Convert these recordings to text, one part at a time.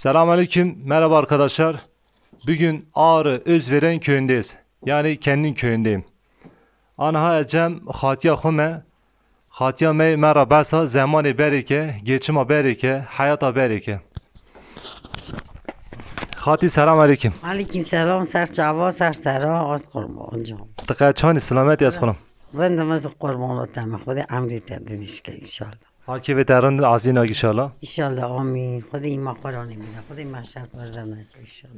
Selamünaleyküm. Merhaba arkadaşlar. Bugün Ağrı Özveren köyündeyiz. Yani kendin köyündeyim. Anha ecem hatiye hume. Hatiye mey merhabasa zamanı bereke, geçime bereke, hayata bereke. Hati selamünaleyküm. Aleyküm selam serçava sersera az kurban. Tıkaya çani selamet yaz kurum. Rindimiz kurban otam. Kudi amri tedizişke inşallah. حال که وتران از این آگی شالا ایشالا آمین خود این مقالا میده خود این مشهد برزم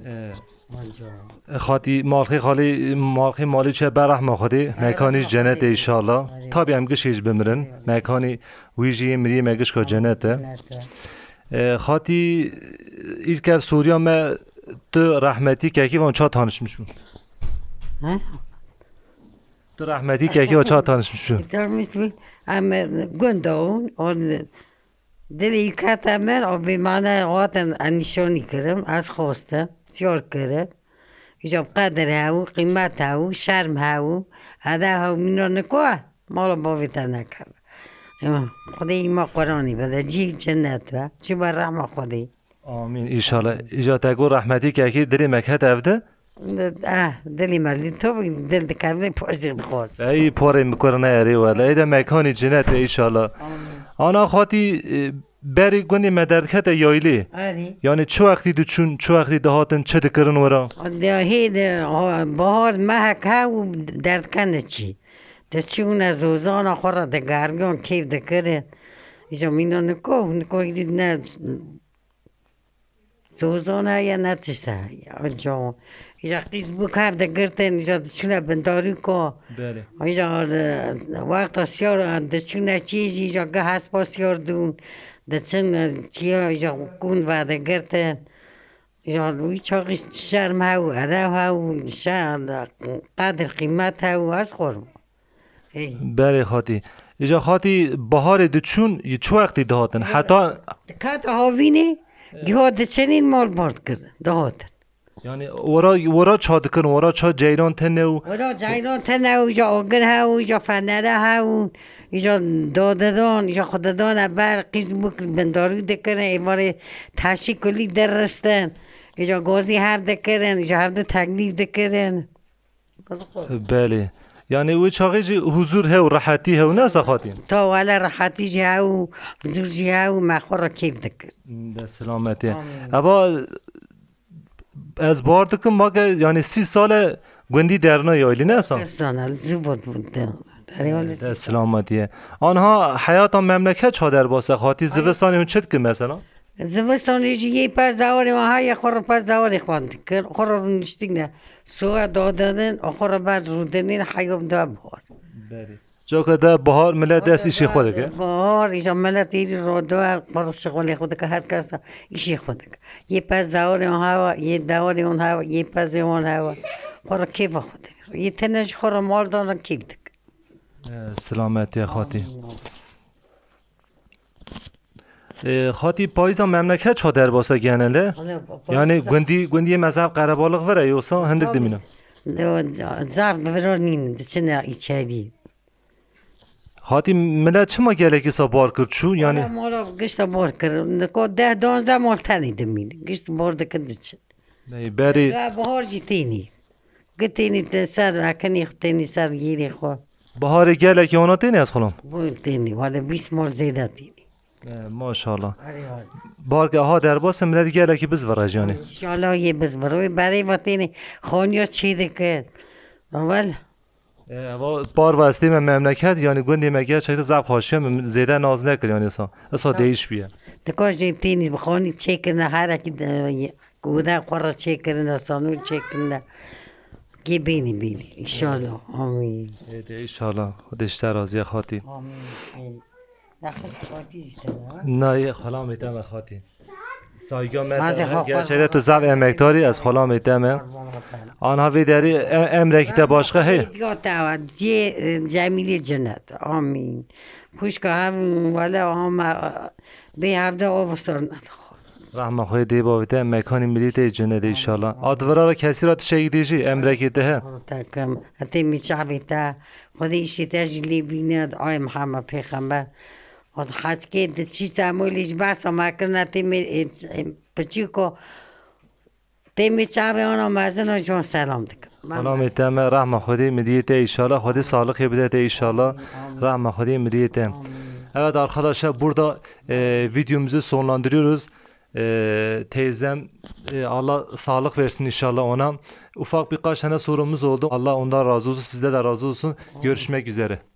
ایشالا خاطی مالخی خالی مالخی مالی چه ما خودی مکانیش جنت ایشالا. تا بی امگش هیچ بمرن مکانی ویجی مری مگش که جنت خاطی ایل که سوریا ما تو رحمتی که اکی وان چا تانش میشون تو rahmetli keke o çağ tanışmışsın. Tanışmışsın. Ama günde on, on دلی کتا امر او بیمانه آتن انشانی کرم از خواسته سیار کرم ایجاب قدره او قیمت او شرم هاو هده هاو منو نکوه مالا باویتا نکرد خدای ما قرآنی بده جیه جنته و چی بر رحم خدای آمین ایشالا ایجا تگو رحمتی که اکی دری مکه ده اه دلی مردی تو دل دکرده پاشت خواست ای پاره نه اری والا ای ده مکانی جنت ایشالا آنا خاطی بری گنی مدرکت یایلی آره یعنی چو وقتی دو چون چو وقتی دهاتن چه دکرن ورا دهی ده بهار مهک ها و درد کنه چی ده چون از اوزان آخورا ده گرگان کیف دکره؟ کرد ایجا مینا نکو نکو دید نه ها یا نتشته آنجا اینجا قیز بکرده گرتن، اینجا دچونه بنداری که بله اینجا وقت سیار دچونه چیز اینجا گه هست با سیار دون دچن چیا اینجا کون وعده گرتن اینجا روی چاقی شرم هاو عدو هاو شرم قدر قیمت هاو هست خورم بله خاطی اینجا خاطی بهار دچون یه چو وقتی دهاتن حتی کات هاوینه گیاه دچنین مال بارد کرد دهاتن یعنی ورا ورا چا دکن ورا چا جیران تنه و ورا جیران تنه و جا آگر ها و جا فنره ها و ایجا داددان ایجا خوددان بر قیز بک بندارو دکرن ایوار تشی کلی درستن ایجا گازی هر دکرن ایجا هر دو تکلیف دکرن بله یعنی او چاقی جی حضور ها و راحتی ها و نه سخاتین تا والا راحتی جی ها و حضور جی ها و مخور را کیف دکر سلامتی اما از بار دکم که یعنی سی سال گندی درنا یایلی نه اصلا سلامتیه آنها حیات مملکت در باسه خاطی آره. زوستانی اون چد که مثلا زمستان یه پس دواری ما های خور پس دواری خواند کرد خور رو نشتیگ نه سوه دادن خور بر رودنین حیام دو بار بری بله. که در بهار ملت دست ایشی خود که بهار ایجا ملت ایری رو دو برو شغل خود که هر کس ایشی خود یه پس دوار اون هوا یه دوار اون هوا یه پس اون هوا خورا کیف خود یه تنش خورا مال دارن کیف دک سلامتی خاطی خاطی پاییزا مملکت چه در باسا گنله یعنی گندی گندی مذهب قربالغ بالغ وره یوسا هندک دمینم زعف بفرار بچه نه ایچه خاطی ملا ما گله کسا بار کرد چو یعنی مالا گشت بار کرد نکو ده دانزده مال تنی دمین گشت بار دکن چه؟ نه بری بهار جی تینی گتینی سر اکنی تینی سر گیری خو بهار که اونا تینی از خلوم بول تینی ولی بیس مال زیده تینی ماشاءالله بارگاه ها در باس ملت گله که بز ورا جانی الله یه بز برای وطن خانیا چی کرد اول و بار واسطی من مملکت یعنی گوندی مگه چه زب هم زیده ناز نکر یعنی سا اسا دیش بیه تکاش تینی بخونی چه کرنه هر کی گوده قرر چه کرنه سانو چه کرنه که بینی بینی ایشالا. آمین انشالله خودشتر راضی خاطی آمین نخست خاطی زیده نه خلا میتم خاطی گرچه در تو زب امکتاری از خلا می دمه آنها وی در امریکی در باشقه هی زی جمیل جنت آمین خوش که هم ولی هم به هفته آب استار نفخواد رحم خوی دی با مکانی ملیت جنه دی ایشالا آدورا را کسی را تو شگی دیجی امریکی ده تکم حتی میچه چه بیتا خودی ایشی تجلی بیند آیم همه پیخم به Od da dečica moj ližba so makrna temi e, pečiko. Temi čave ono mazano žon selam tako. حالا میتم رحم خودی میدیت ایشالا خودی sağlık بدهت ایشالا رحم خودی میدیت Evet arkadaşlar burada e, videomuzu sonlandırıyoruz. E, teyzem e, Allah sağlık versin inşallah ona. Ufak birkaç tane sorumuz oldu. Allah ondan razı olsun. Sizde de razı olsun. Görüşmek üzere.